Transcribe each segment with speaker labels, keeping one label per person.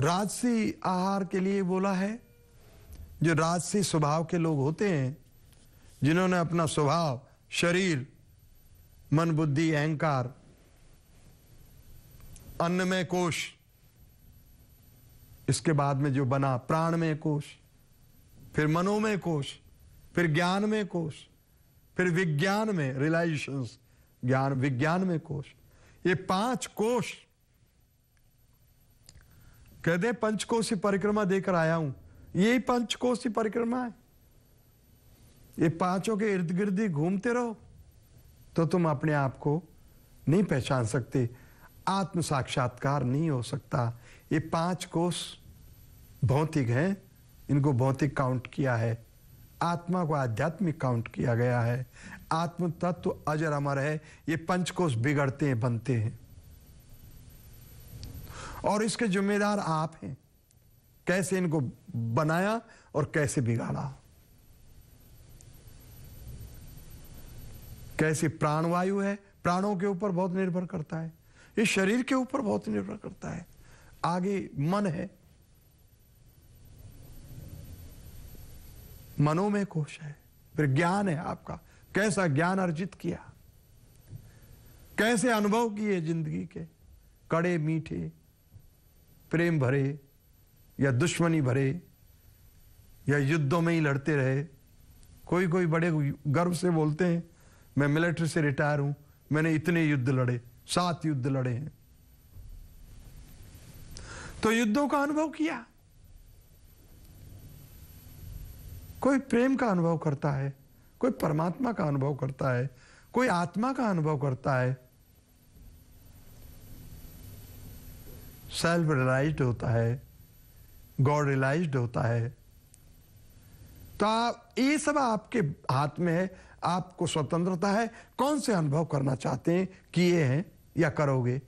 Speaker 1: राजसी आहार के लिए बोला है जो राजसी स्वभाव के लोग होते हैं जिन्होंने अपना स्वभाव शरीर मन बुद्धि अहंकार अन्न में कोश इसके बाद में जो बना प्राण में कोश फिर मनोमय कोश फिर ज्ञान में कोश फिर विज्ञान में रिलाइजेशन ज्ञान विज्ञान में कोश ये पांच कोश कहते पंचकोशी परिक्रमा देकर आया हूं यही पंचकोशी परिक्रमा है ये पांचों के इर्द गिर्द ही घूमते रहो तो तुम अपने आप को नहीं पहचान सकते आत्म साक्षात्कार नहीं हो सकता ये पांच कोष भौतिक हैं इनको भौतिक काउंट किया है आत्मा को आध्यात्मिक काउंट किया गया है आत्म तत्व अजर अमर है ये पंच कोष बिगड़ते हैं बनते हैं और इसके जिम्मेदार आप हैं कैसे इनको बनाया और कैसे बिगाड़ा कैसे प्राणवायु है प्राणों के ऊपर बहुत निर्भर करता है ये शरीर के ऊपर बहुत निर्भर करता है आगे मन है मनो में कोश है फिर ज्ञान है आपका कैसा ज्ञान अर्जित किया कैसे अनुभव किए जिंदगी के कड़े मीठे प्रेम भरे या दुश्मनी भरे या युद्धों में ही लड़ते रहे कोई कोई बड़े गर्व से बोलते हैं मैं मिलिट्री से रिटायर हूं मैंने इतने युद्ध लड़े सात युद्ध लड़े हैं तो युद्धों का अनुभव किया कोई प्रेम का अनुभव करता है कोई परमात्मा का अनुभव करता है कोई आत्मा का अनुभव करता है सेल्फ रियलाइज होता है गॉड रियलाइज होता है तो आप ये सब आपके हाथ में है आपको स्वतंत्रता है कौन से अनुभव करना चाहते हैं किए हैं या करोगे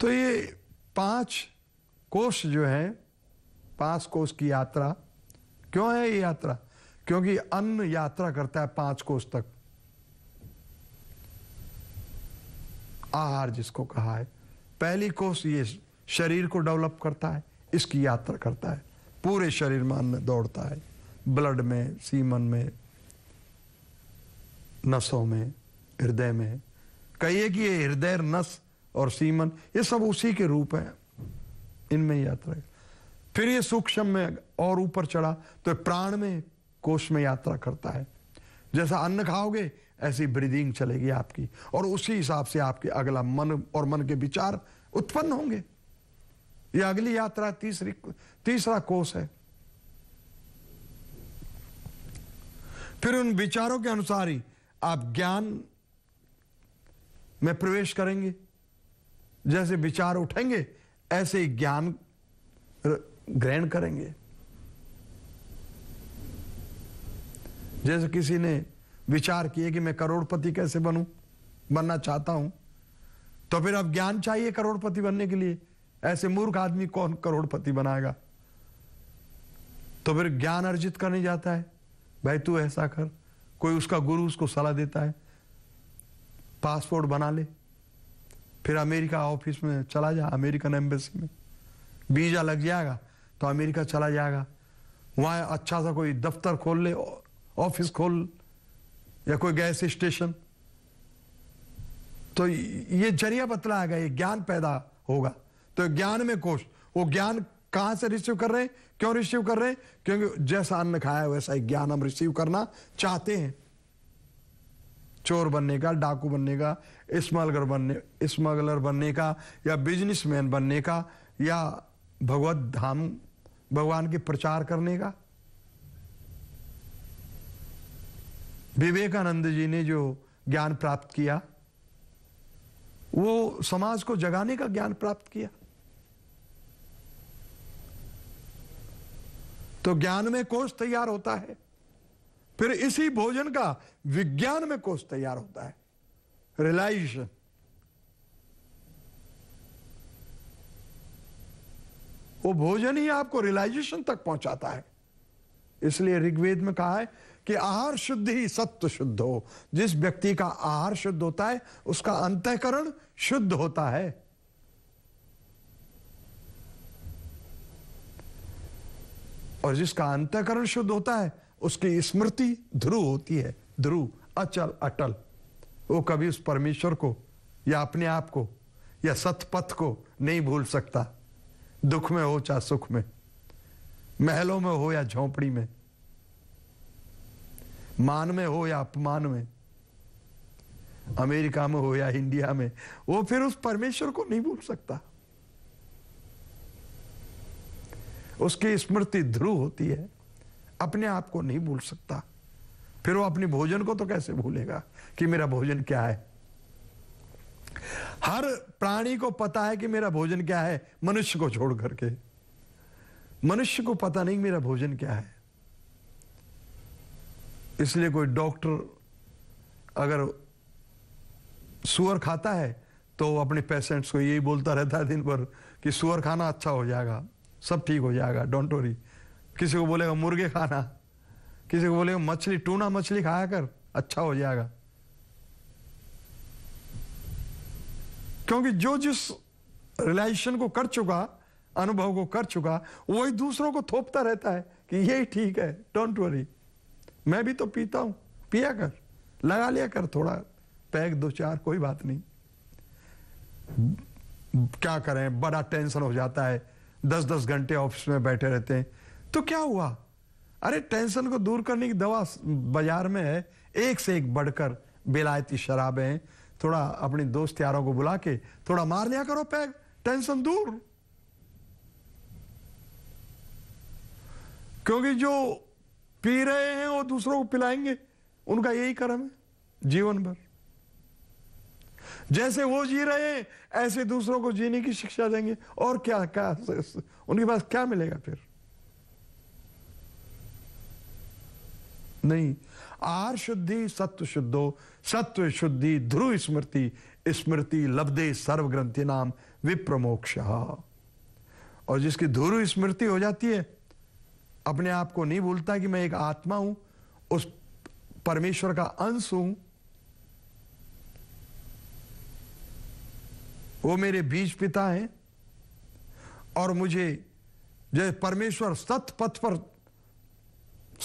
Speaker 1: तो ये पांच कोष जो है पांच कोष की यात्रा क्यों है ये यात्रा क्योंकि अन्न यात्रा करता है पांच कोष तक आहार जिसको कहा है पहली कोष ये शरीर को डेवलप करता है इसकी यात्रा करता है पूरे शरीर मान में दौड़ता है ब्लड में सीमन में नसों में हृदय में कहिए कि ये हृदय नस और सीमन ये सब उसी के रूप है इनमें यात्रा है। फिर ये सूक्ष्म में और ऊपर चढ़ा तो प्राण में कोष में यात्रा करता है जैसा अन्न खाओगे ऐसी ब्रीदिंग चलेगी आपकी और उसी हिसाब से आपके अगला मन और मन के विचार उत्पन्न होंगे यह अगली यात्रा तीसरी तीसरा कोष है फिर उन विचारों के अनुसार ही आप ज्ञान में प्रवेश करेंगे जैसे विचार उठेंगे ऐसे ही ज्ञान ग्रहण करेंगे जैसे किसी ने विचार किए कि मैं करोड़पति कैसे बनूं बनना चाहता हूं तो फिर अब ज्ञान चाहिए करोड़पति बनने के लिए ऐसे मूर्ख आदमी कौन करोड़पति बनाएगा तो फिर ज्ञान अर्जित करने जाता है भाई तू ऐसा कर कोई उसका गुरु उसको सलाह देता है पासपोर्ट बना ले फिर अमेरिका ऑफिस में चला जा अमेरिकन एम्बेसी में वीजा लग जाएगा तो अमेरिका चला जाएगा वहां अच्छा सा कोई दफ्तर खोल ले ऑफिस खोल या कोई गैस स्टेशन तो ये जरिया बतला आएगा ये ज्ञान पैदा होगा तो ज्ञान में कोष वो ज्ञान कहां से रिसीव कर रहे हैं क्यों रिसीव कर रहे हैं क्योंकि जैसा अन्न खाया वैसा ही ज्ञान हम रिसीव करना चाहते हैं चोर बनने का डाकू बनने का स्मगलर बनने स्मगलर बनने का या बिजनेसमैन बनने का या भगवत धाम भगवान के प्रचार करने का विवेकानंद जी ने जो ज्ञान प्राप्त किया वो समाज को जगाने का ज्ञान प्राप्त किया तो ज्ञान में कोष तैयार होता है फिर इसी भोजन का विज्ञान में कोष तैयार होता है रिलाइजेशन वो भोजन ही आपको रिलाइजेशन तक पहुंचाता है इसलिए ऋग्वेद में कहा है कि आहार शुद्ध ही सत्व शुद्ध हो जिस व्यक्ति का आहार शुद्ध होता है उसका अंतकरण शुद्ध होता है और जिसका अंतकरण शुद्ध होता है उसकी स्मृति ध्रुव होती है ध्रुव अचल अटल वो कभी उस परमेश्वर को या अपने आप को या सतपथ को नहीं भूल सकता दुख में हो चाहे सुख में महलों में हो या झोंपड़ी में मान में हो या अपमान में अमेरिका में हो या इंडिया में वो फिर उस परमेश्वर को नहीं भूल सकता उसकी स्मृति ध्रुव होती है अपने आप को नहीं भूल सकता फिर वो अपने भोजन को तो कैसे भूलेगा कि मेरा भोजन क्या है हर प्राणी को पता है कि मेरा भोजन क्या है मनुष्य को छोड़ करके मनुष्य को पता नहीं मेरा भोजन क्या है इसलिए कोई डॉक्टर अगर सुअर खाता है तो अपने पेशेंट्स को यही बोलता रहता है दिन भर कि सुअर खाना अच्छा हो जाएगा सब ठीक हो जाएगा डोंट वरी किसी को बोलेगा मुर्गे खाना किसी को बोलेगा मछली टूना मछली खाया कर अच्छा हो जाएगा क्योंकि जो जिस रिलेशन को कर चुका अनुभव को कर चुका वही दूसरों को थोपता रहता है कि यही ठीक है डोंट वरी मैं भी तो पीता हूं पिया कर लगा लिया कर थोड़ा पैक दो चार कोई बात नहीं क्या करें बड़ा टेंशन हो जाता है दस दस घंटे ऑफिस में बैठे रहते हैं तो क्या हुआ अरे टेंशन को दूर करने की दवा बाजार में है एक से एक बढ़कर बेलायती शराबें हैं थोड़ा अपने दोस्त यारों को बुला के थोड़ा मार लिया करो पैग टेंशन दूर क्योंकि जो पी रहे हैं और दूसरों को पिलाएंगे उनका यही कर्म है जीवन भर जैसे वो जी रहे हैं ऐसे दूसरों को जीने की शिक्षा देंगे और क्या क्या उनके पास क्या मिलेगा फिर नहीं आर शुद्धि सत्व शुद्धो सत्व शुद्धि ध्रुव स्मृति स्मृति लब्धे सर्वग्रंथि नाम विप्रमोक्ष और जिसकी ध्रुव स्मृति हो जाती है अपने आप को नहीं भूलता कि मैं एक आत्मा हूं उस परमेश्वर का अंश हूं वो मेरे बीज पिता हैं और मुझे जो परमेश्वर सत पथ पर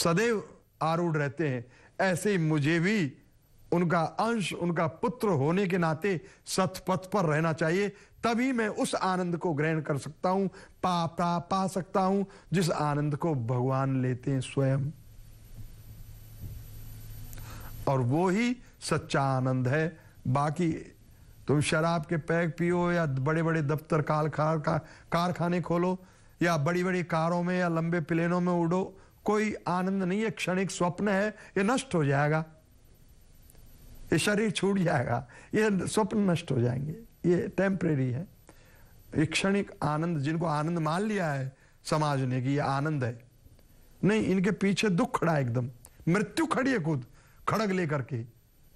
Speaker 1: सदैव आरूढ़ रहते हैं ऐसे ही मुझे भी उनका अंश उनका पुत्र होने के नाते सत पथ पर रहना चाहिए तभी मैं उस आनंद को ग्रहण कर सकता हूं पा पा पा सकता हूं जिस आनंद को भगवान लेते हैं स्वयं और वो ही सच्चा आनंद है बाकी तुम शराब के पैक पियो या बड़े बड़े दफ्तर कारखाने का कारखाने खोलो या बड़ी बड़ी कारों में या लंबे प्लेनों में उड़ो कोई आनंद नहीं है क्षणिक स्वप्न है ये नष्ट हो जाएगा ये शरीर छूट जाएगा ये स्वप्न नष्ट हो जाएंगे ये टेम्परेरी है एक क्षणिक आनंद जिनको आनंद मान लिया है समाज ने कि ये आनंद है नहीं इनके पीछे दुख खड़ा एकदम मृत्यु खड़ी है खुद खड़ग लेकर के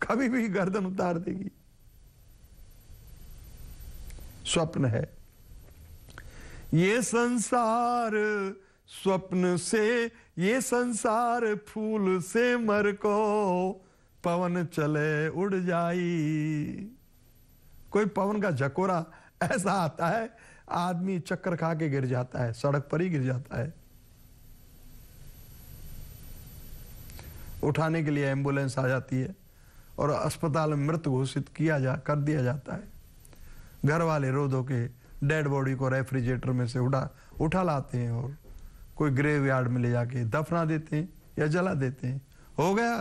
Speaker 1: कभी भी गर्दन उतार देगी स्वप्न है ये संसार स्वप्न से ये संसार फूल से मर को पवन चले उड़ जाई कोई पवन का झकोरा ऐसा आता है आदमी चक्कर खा के गिर जाता है सड़क पर ही गिर जाता है उठाने के लिए एम्बुलेंस आ जाती है और अस्पताल में मृत घोषित किया जा कर दिया जाता है घर वाले रो धो के डेड बॉडी को रेफ्रिजरेटर में से उठा उठा लाते हैं और कोई ग्रेव यार्ड में ले जाके दफना देते हैं या जला देते हैं हो गया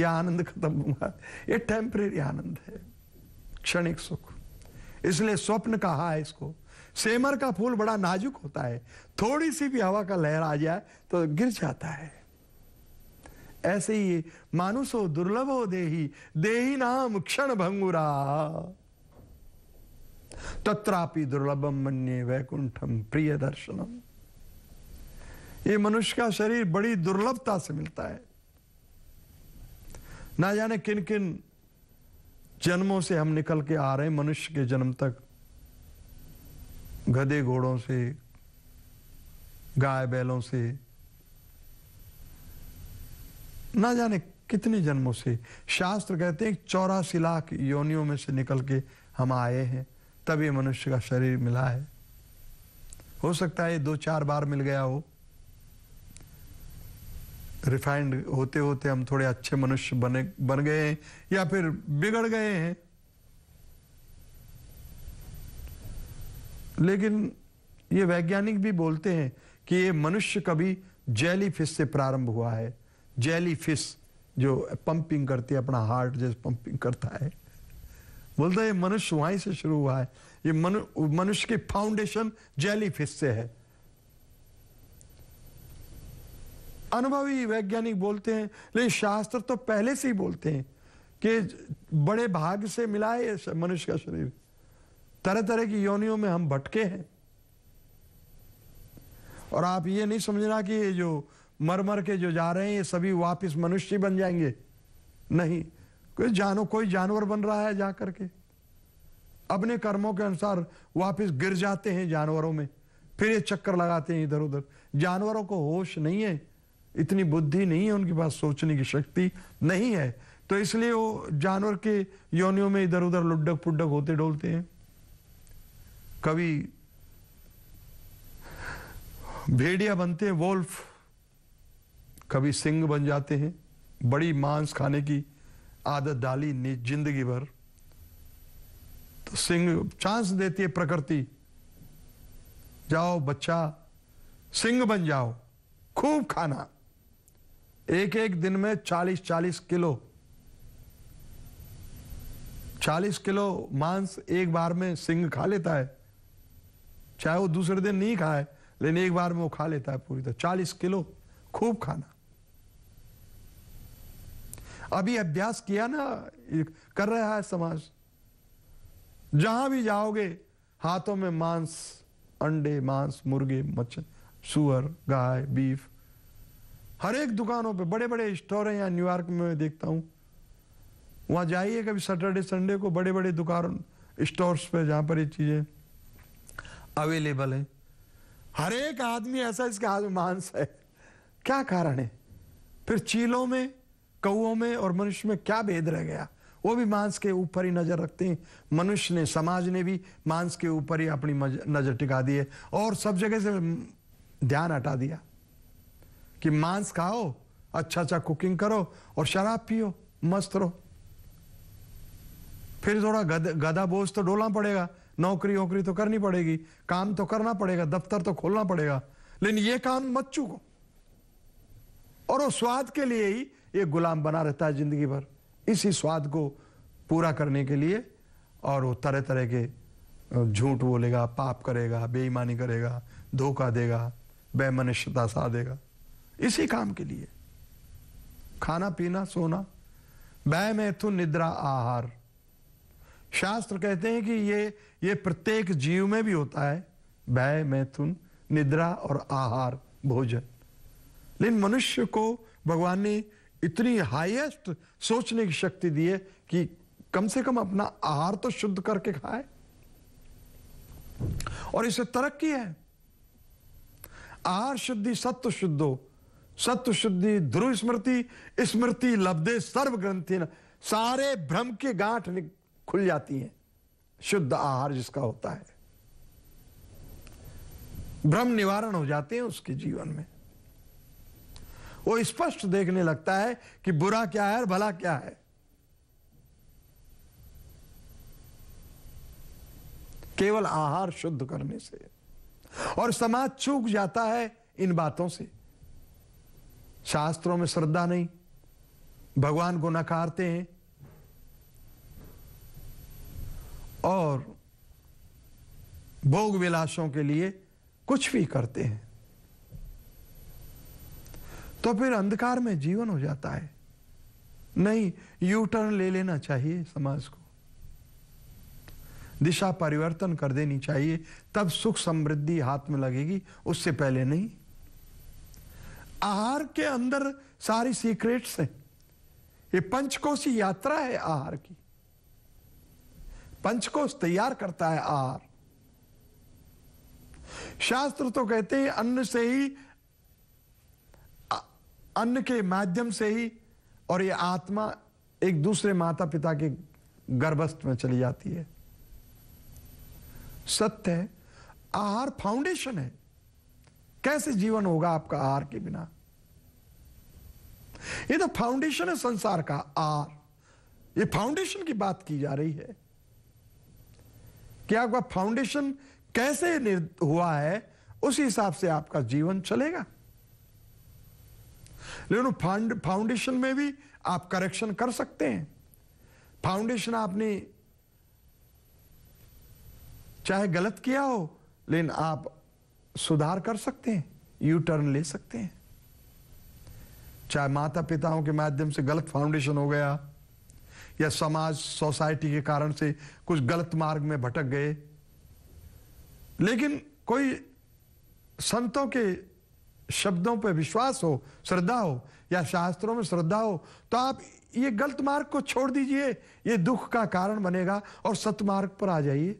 Speaker 1: यह आनंद खत्म हुआ ये टेम्परेरी आनंद है क्षणिक सुख इसलिए स्वप्न कहा है इसको सेमर का फूल बड़ा नाजुक होता है थोड़ी सी भी हवा का लहर आ जाए तो गिर जाता है ऐसे ही मानुसो हो देही देही नाम क्षण भंगुरा तत्रापि दुर्लभम मन वैकुंठम प्रिय दर्शनम ये मनुष्य का शरीर बड़ी दुर्लभता से मिलता है ना जाने किन किन जन्मों से हम निकल के आ रहे हैं मनुष्य के जन्म तक गधे घोड़ों से गाय बैलों से ना जाने कितने जन्मों से शास्त्र कहते हैं चौरासी लाख योनियों में से निकल के हम आए हैं तब ये मनुष्य का शरीर मिला है हो सकता है दो चार बार मिल गया हो रिफाइंड होते होते हम थोड़े अच्छे मनुष्य बने बन गए हैं या फिर बिगड़ गए हैं लेकिन ये वैज्ञानिक भी बोलते हैं कि ये मनुष्य कभी जेली फिश से प्रारंभ हुआ है जेली फिश जो पंपिंग करती है अपना हार्ट जैसे पंपिंग करता है बोलता है ये मनुष्य वहीं से शुरू हुआ है ये मनु मनुष्य की फाउंडेशन जेली फिश से है अनुभवी वैज्ञानिक बोलते हैं लेकिन शास्त्र तो पहले से ही बोलते हैं कि बड़े भाग से मिला है मनुष्य का शरीर तरह तरह की योनियों में हम भटके हैं और आप ये नहीं समझना कि ये जो मरमर के जो जा रहे हैं ये सभी वापस मनुष्य बन जाएंगे नहीं कोई जानो कोई जानवर बन रहा है जा करके अपने कर्मों के अनुसार वापस गिर जाते हैं जानवरों में फिर ये चक्कर लगाते हैं इधर उधर जानवरों को होश नहीं है इतनी बुद्धि नहीं है उनके पास सोचने की शक्ति नहीं है तो इसलिए वो जानवर के योनियों में इधर उधर लुड्डक पुड्डक होते डोलते हैं कभी भेड़िया बनते हैं वोल्फ कभी सिंह बन जाते हैं बड़ी मांस खाने की आदत डाली जिंदगी भर तो सिंह चांस देती है प्रकृति जाओ बच्चा सिंह बन जाओ खूब खाना एक एक दिन में 40-40 किलो 40 किलो मांस एक बार में सिंह खा लेता है चाहे वो दूसरे दिन नहीं खाए लेकिन एक बार में वो खा लेता है पूरी तरह चालीस किलो खूब खाना अभी अभ्यास किया ना कर रहा है समाज जहां भी जाओगे हाथों में मांस अंडे मांस मुर्गे मच्छर सुअर गाय बीफ हर एक दुकानों पे बड़े बड़े स्टोर हैं यहाँ न्यूयॉर्क में देखता हूँ वहाँ जाइए कभी सैटरडे संडे को बड़े बड़े दुकान स्टोर्स पे जहाँ पर ये चीज़ें अवेलेबल हैं हर एक आदमी ऐसा इसके हाथ में मांस है क्या कारण है फिर चीलों में कौओं में और मनुष्य में क्या भेद रह गया वो भी मांस के ऊपर ही नज़र रखते हैं मनुष्य ने समाज ने भी मांस के ऊपर ही अपनी नज़र टिका दी है और सब जगह से ध्यान हटा दिया कि मांस खाओ अच्छा अच्छा कुकिंग करो और शराब पियो मस्त रहो फिर थोड़ा गद, गदा बोझ तो डोलना पड़ेगा नौकरी वोकरी तो करनी पड़ेगी काम तो करना पड़ेगा दफ्तर तो खोलना पड़ेगा लेकिन ये काम मत चुको और वो स्वाद के लिए ही ये गुलाम बना रहता है जिंदगी भर इसी स्वाद को पूरा करने के लिए और वो तरह तरह के झूठ बोलेगा पाप करेगा बेईमानी करेगा धोखा देगा बेमनुष्यता सा देगा इसी काम के लिए खाना पीना सोना वह में तो निद्रा आहार शास्त्र कहते हैं कि ये ये प्रत्येक जीव में भी होता है भय मैथुन तो निद्रा और आहार भोजन लेकिन मनुष्य को भगवान ने इतनी हाईएस्ट सोचने की शक्ति दी है कि कम से कम अपना आहार तो शुद्ध करके खाए और इसे तरक्की है आहार शुद्धि सत्व शुद्ध हो सत्व शुद्धि ध्रुव स्मृति स्मृति लब्धे सर्व ग्रंथि सारे भ्रम के गांठ खुल जाती हैं शुद्ध आहार जिसका होता है भ्रम निवारण हो जाते हैं उसके जीवन में वो स्पष्ट देखने लगता है कि बुरा क्या है और भला क्या है केवल आहार शुद्ध करने से और समाज चूक जाता है इन बातों से शास्त्रों में श्रद्धा नहीं भगवान को नकारते हैं और भोग विलासों के लिए कुछ भी करते हैं तो फिर अंधकार में जीवन हो जाता है नहीं यू टर्न ले लेना चाहिए समाज को दिशा परिवर्तन कर देनी चाहिए तब सुख समृद्धि हाथ में लगेगी उससे पहले नहीं आहार के अंदर सारी सीक्रेट्स हैं ये पंचकोशी यात्रा है आहार की पंचकोश तैयार करता है आहार शास्त्र तो कहते हैं अन्न से ही अन्न के माध्यम से ही और ये आत्मा एक दूसरे माता पिता के गर्भस्थ में चली जाती है सत्य है आहार फाउंडेशन है कैसे जीवन होगा आपका आर के बिना ये तो फाउंडेशन है संसार का आर ये फाउंडेशन की बात की जा रही है कि आपका फाउंडेशन कैसे हुआ है उसी हिसाब से आपका जीवन चलेगा लेकिन फाउंडेशन में भी आप करेक्शन कर सकते हैं फाउंडेशन आपने चाहे गलत किया हो लेकिन आप सुधार कर सकते हैं यू टर्न ले सकते हैं चाहे माता पिताओं के माध्यम से गलत फाउंडेशन हो गया या समाज सोसाइटी के कारण से कुछ गलत मार्ग में भटक गए लेकिन कोई संतों के शब्दों पर विश्वास हो श्रद्धा हो या शास्त्रों में श्रद्धा हो तो आप ये गलत मार्ग को छोड़ दीजिए ये दुख का कारण बनेगा और सतमार्ग पर आ जाइए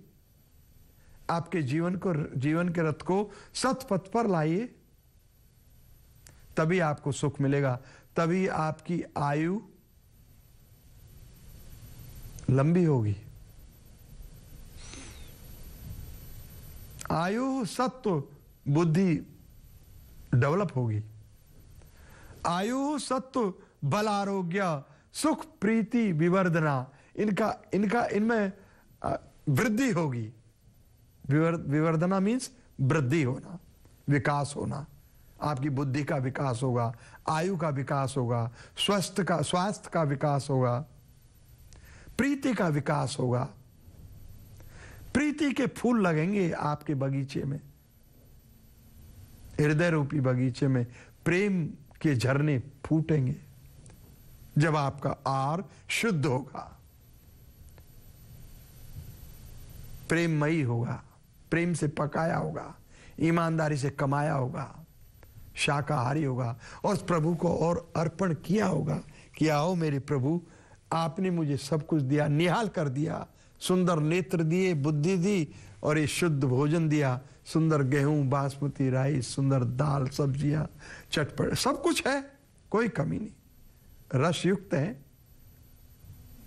Speaker 1: आपके जीवन को जीवन के रथ को सतपथ पर लाइए तभी आपको सुख मिलेगा तभी आपकी आयु लंबी होगी आयु सत्व बुद्धि डेवलप होगी आयु सत्व बल आरोग्य सुख प्रीति विवर्धना इनका इनका इनमें वृद्धि होगी विवर्धना मीन्स वृद्धि होना विकास होना आपकी बुद्धि का विकास होगा आयु का विकास होगा स्वस्थ का स्वास्थ्य का विकास होगा प्रीति का विकास होगा प्रीति के फूल लगेंगे आपके बगीचे में हृदय रूपी बगीचे में प्रेम के झरने फूटेंगे जब आपका आर शुद्ध होगा प्रेमयी होगा प्रेम से पकाया होगा ईमानदारी से कमाया होगा शाकाहारी होगा और प्रभु को और अर्पण किया होगा कि आओ मेरे प्रभु आपने मुझे सब कुछ दिया निहाल कर दिया सुंदर नेत्र दिए बुद्धि दी और ये शुद्ध भोजन दिया सुंदर गेहूं बासमती राइस सुंदर दाल सब्जियां चटपट सब कुछ है कोई कमी नहीं रस युक्त है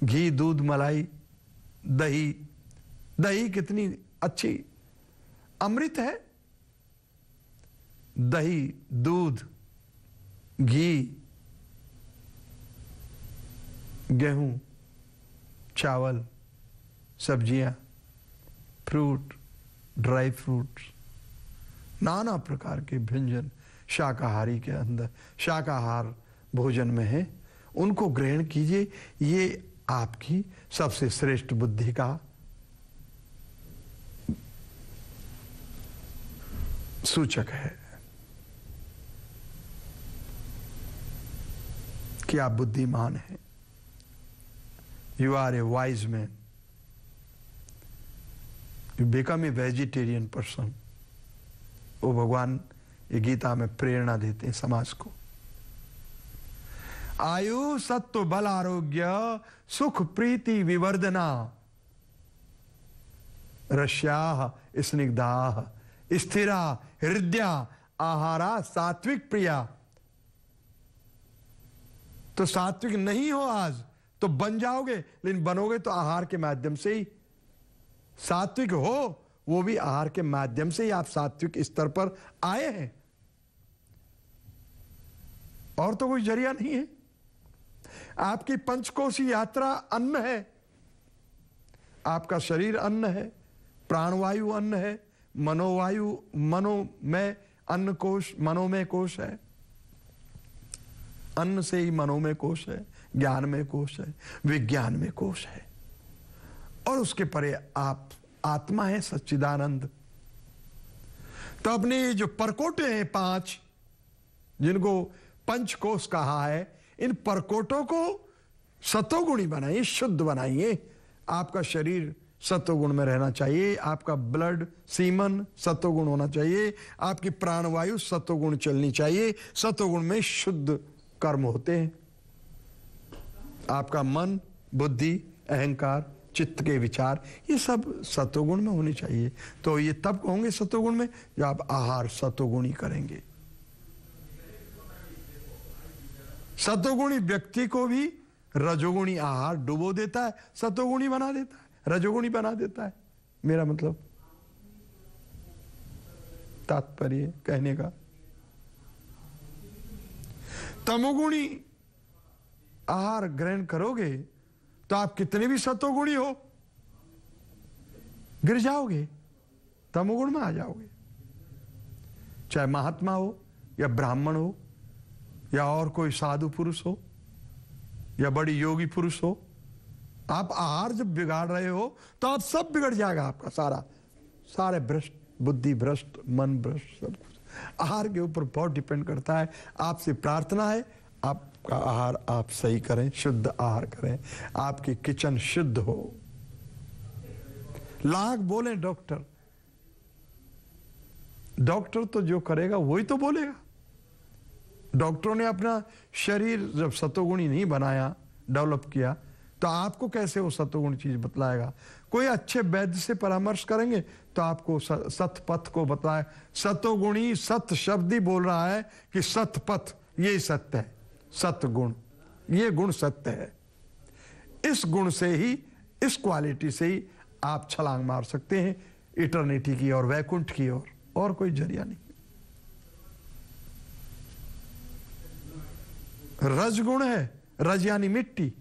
Speaker 1: घी दूध मलाई दही दही कितनी अच्छी अमृत है दही दूध घी गेहूं चावल सब्जियां फ्रूट ड्राई फ्रूट्स नाना प्रकार के व्यंजन शाकाहारी के अंदर शाकाहार भोजन में है उनको ग्रहण कीजिए ये आपकी सबसे श्रेष्ठ बुद्धि का सूचक है कि आप बुद्धिमान हैं you are a wise man you become a vegetarian person वो भगवान ये गीता में प्रेरणा देते हैं समाज को आयु सत्व बल आरोग्य सुख प्रीति विवर्धना रश्या स्निग्धा स्थिरा हृदय आहारा सात्विक प्रिया तो सात्विक नहीं हो आज तो बन जाओगे लेकिन बनोगे तो आहार के माध्यम से ही सात्विक हो वो भी आहार के माध्यम से ही आप सात्विक स्तर पर आए हैं और तो कोई जरिया नहीं है आपकी पंचकोशी यात्रा अन्न है आपका शरीर अन्न है प्राणवायु अन्न है मनोवायु मनोमय अन्न कोश मनोमय कोश है अन्न से ही मनोमय कोश है ज्ञान में कोश है विज्ञान में कोश है और उसके परे आप आत्मा है सच्चिदानंद तो अपने जो परकोटे हैं पांच जिनको पंच कोश कहा है इन परकोटों को सतोगुणी बनाइए शुद्ध बनाइए आपका शरीर सत्वगुण में रहना चाहिए आपका ब्लड सीमन सत्वगुण होना चाहिए आपकी प्राणवायु सत्वगुण चलनी चाहिए सत्वगुण में शुद्ध कर्म होते हैं आपका मन बुद्धि अहंकार चित्त के विचार ये सब सत्वगुण में होने चाहिए तो ये तब होंगे सत्वगुण में जो आप आहार सत्वगुण ही करेंगे सत्वगुणी व्यक्ति को भी रजोगुणी आहार डुबो देता है सत्वगुणी बना देता है रजोगुणी बना देता है मेरा मतलब तात्पर्य कहने का तमोगुणी आहार ग्रहण करोगे तो आप कितने भी सतोगुणी हो गिर जाओगे तमोगुण में आ जाओगे चाहे महात्मा हो या ब्राह्मण हो या और कोई साधु पुरुष हो या बड़ी योगी पुरुष हो आप आहार जब बिगाड़ रहे हो तो आप सब बिगड़ जाएगा आपका सारा सारे भ्रष्ट बुद्धि भ्रष्ट मन भ्रष्ट सब कुछ आहार के ऊपर बहुत डिपेंड करता है आपसे प्रार्थना है आपका आहार आप सही करें शुद्ध आहार करें आपकी किचन शुद्ध हो लाख बोले डॉक्टर डॉक्टर तो जो करेगा वही तो बोलेगा डॉक्टरों ने अपना शरीर जब सतोगुणी नहीं बनाया डेवलप किया तो आपको कैसे वो सतगुण चीज बतलाएगा कोई अच्छे वैद्य से परामर्श करेंगे तो आपको सत पथ को बताए सतोगुणी सत शब्द ही बोल रहा है कि सत पथ ये सत्य है सतगुण ये गुण सत्य है इस गुण से ही इस क्वालिटी से ही आप छलांग मार सकते हैं इटर्निटी की और वैकुंठ की और, और कोई जरिया नहीं रजगुण है रज यानी मिट्टी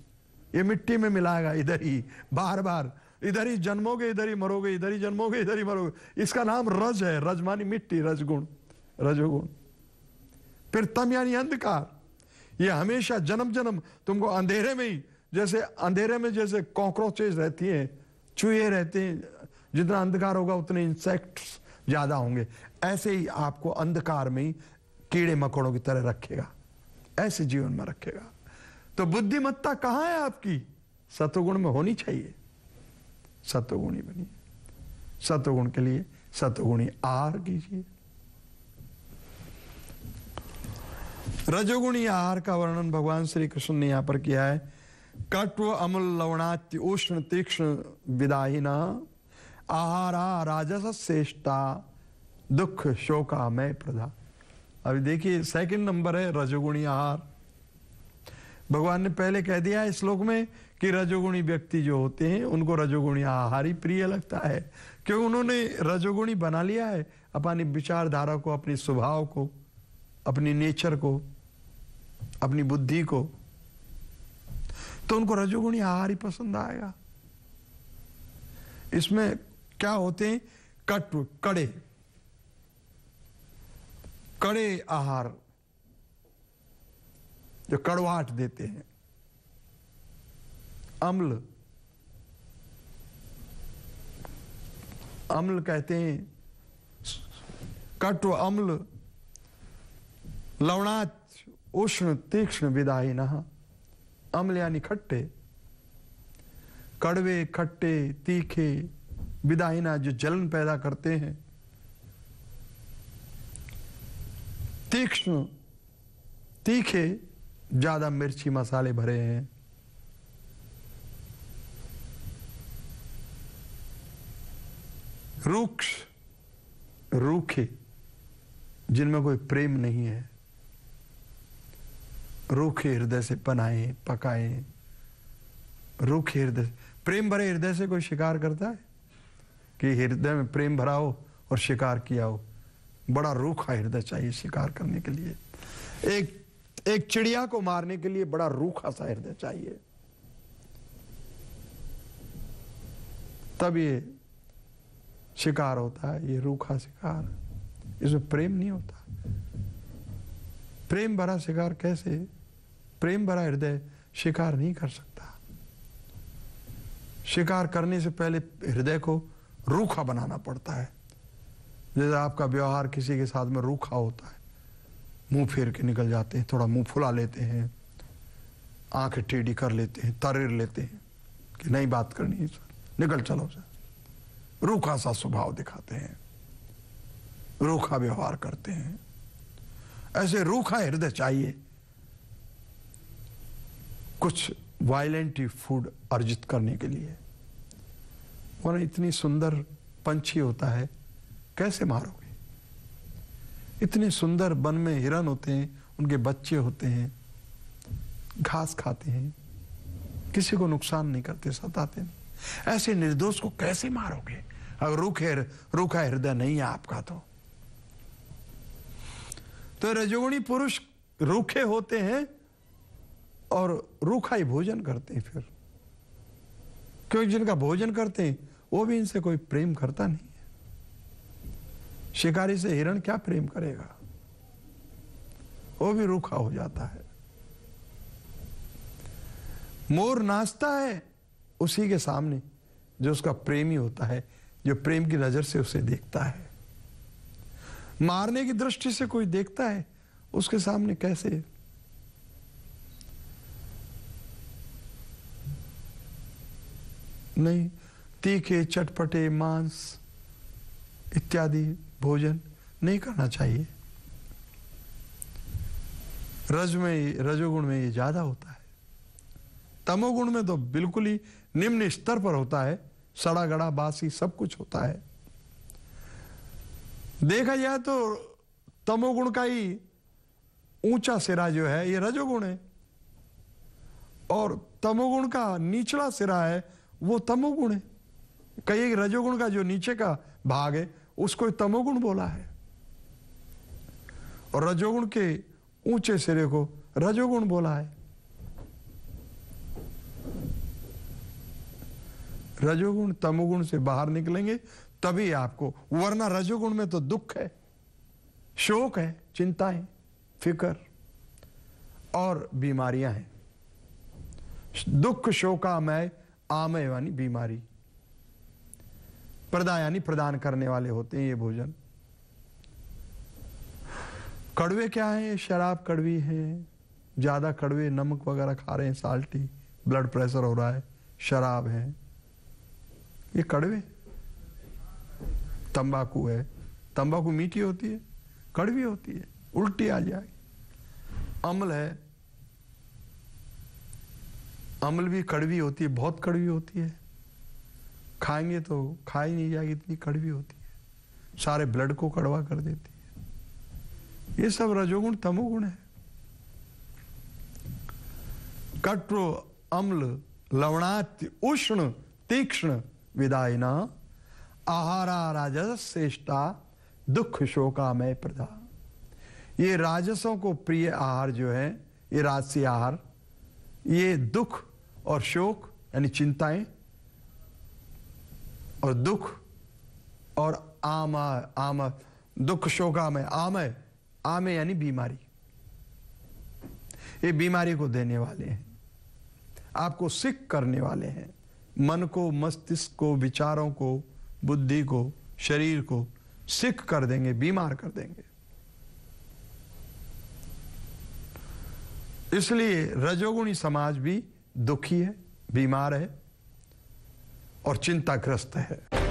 Speaker 1: ये मिट्टी में मिलाएगा इधर ही बार बार इधर ही जन्मोगे इधर ही मरोगे इधर ही जन्मोगे इधर ही मरोगे इसका नाम रज है रज मानी मिट्टी रजगुण रजोगुण फिर तम यानी अंधकार ये हमेशा जन्म जन्म तुमको अंधेरे में ही जैसे अंधेरे में जैसे कॉकरोचेज रहती हैं चूहे रहते हैं जितना अंधकार होगा उतने इंसेक्ट्स ज्यादा होंगे ऐसे ही आपको अंधकार में ही कीड़े मकोड़ों की तरह रखेगा ऐसे जीवन में रखेगा तो बुद्धिमत्ता कहां है आपकी सतोगुण में होनी चाहिए सतोगुणी बनिए सतोगुण के लिए सतोगुणी आहार कीजिए रजोगुणी आहार का वर्णन भगवान श्री कृष्ण ने यहां पर किया है कट्व अमल लवणात्य उष्ण तीक्ष्ण विदाहिना आहारा राजस श्रेष्ठा दुख शोका मैं प्रधा अभी देखिए सेकंड नंबर है रजोगुणी आहार भगवान ने पहले कह दिया है श्लोक में कि रजोगुणी व्यक्ति जो होते हैं उनको रजोगुणी आहार ही प्रिय लगता है क्योंकि उन्होंने रजोगुणी बना लिया है अपनी विचारधारा को अपने स्वभाव को अपनी नेचर को अपनी बुद्धि को तो उनको रजोगुणी आहार ही पसंद आएगा इसमें क्या होते हैं कट कड़े कड़े आहार जो कड़वाहट देते हैं अम्ल अम्ल कहते हैं कट्व अम्ल लवणाच उष्ण तीक्ष्ण विदाई नहा अम्ल यानी खट्टे कड़वे खट्टे तीखे विदाहिना जो जलन पैदा करते हैं तीक्ष्ण तीखे ज़्यादा मिर्ची मसाले भरे हैं रूक्ष रूखे जिनमें कोई प्रेम नहीं है रूखे हृदय से बनाए पकाए रूखे हृदय प्रेम भरे हृदय से कोई शिकार करता है कि हृदय में प्रेम भरा हो और शिकार किया हो बड़ा रूखा हृदय चाहिए शिकार करने के लिए एक एक चिड़िया को मारने के लिए बड़ा रूखा सा हृदय चाहिए तब ये शिकार होता है ये रूखा शिकार इसमें प्रेम नहीं होता प्रेम भरा शिकार कैसे प्रेम भरा हृदय शिकार नहीं कर सकता शिकार करने से पहले हृदय को रूखा बनाना पड़ता है जैसे आपका व्यवहार किसी के साथ में रूखा होता है मुंह फेर के निकल जाते हैं थोड़ा मुंह फुला लेते हैं आंखें टेढ़ी कर लेते हैं तरेर लेते हैं कि नहीं बात करनी है सर निकल चलो सर रूखा सा स्वभाव दिखाते हैं रूखा व्यवहार करते हैं ऐसे रूखा हृदय चाहिए कुछ वायलेंट फूड अर्जित करने के लिए वरना इतनी सुंदर पंछी होता है कैसे मारोगे इतने सुंदर वन में हिरन होते हैं उनके बच्चे होते हैं घास खाते हैं किसी को नुकसान नहीं करते सताते नहीं ऐसे निर्दोष को कैसे मारोगे अगर रूखे रूखा हृदय नहीं है आपका तो तो रजोगुणी पुरुष रूखे होते हैं और रूखा ही भोजन करते हैं फिर क्योंकि जिनका भोजन करते हैं वो भी इनसे कोई प्रेम करता नहीं शिकारी से हिरण क्या प्रेम करेगा वो भी रूखा हो जाता है मोर नाचता है उसी के सामने जो उसका प्रेमी होता है जो प्रेम की नजर से उसे देखता है मारने की दृष्टि से कोई देखता है उसके सामने कैसे नहीं तीखे चटपटे मांस इत्यादि भोजन नहीं करना चाहिए रज में रजोगुण में ये ज्यादा होता है तमोगुण में तो बिल्कुल ही निम्न स्तर पर होता है सड़ा गड़ा बासी सब कुछ होता है देखा जाए तो तमोगुण का ही ऊंचा सिरा जो है ये रजोगुण है और तमोगुण का निचला सिरा है वो तमोगुण है कहिए रजोगुण का जो नीचे का भाग है उसको तमोगुण बोला है और रजोगुण के ऊंचे सिरे को रजोगुण बोला है रजोगुण तमोगुण से बाहर निकलेंगे तभी आपको वरना रजोगुण में तो दुख है शोक है चिंता है फिकर और बीमारियां हैं दुख शोका मैं आमय वानी बीमारी प्रदा यानी प्रदान करने वाले होते हैं ये भोजन कड़वे क्या है शराब कड़वी है ज़्यादा कड़वे नमक वगैरह खा रहे हैं साल्टी ब्लड प्रेशर हो रहा है शराब है ये कड़वे तंबाकू है तंबाकू मीठी होती है कड़वी होती है उल्टी आ जाएगी अम्ल है अम्ल भी कड़वी होती है बहुत कड़वी होती है खाएंगे तो खाई नहीं जाएगी इतनी कड़वी होती है सारे ब्लड को कड़वा कर देती है ये सब रजोगुण तमोगुण है कट्रो अम्ल लवणात उष्ण तीक्ष्ण विदायना आहारा राजस श्रेष्ठा दुख शोकामय प्रदा ये राजसों को प्रिय आहार जो है ये राजसी आहार ये दुख और शोक यानी चिंताएं और दुख और आमा आमा दुख शोका में आमय आमे यानी बीमारी ये बीमारी को देने वाले हैं आपको सिक करने वाले हैं मन को मस्तिष्क को विचारों को बुद्धि को शरीर को सिक कर देंगे बीमार कर देंगे इसलिए रजोगुणी समाज भी दुखी है बीमार है और चिंताग्रस्त है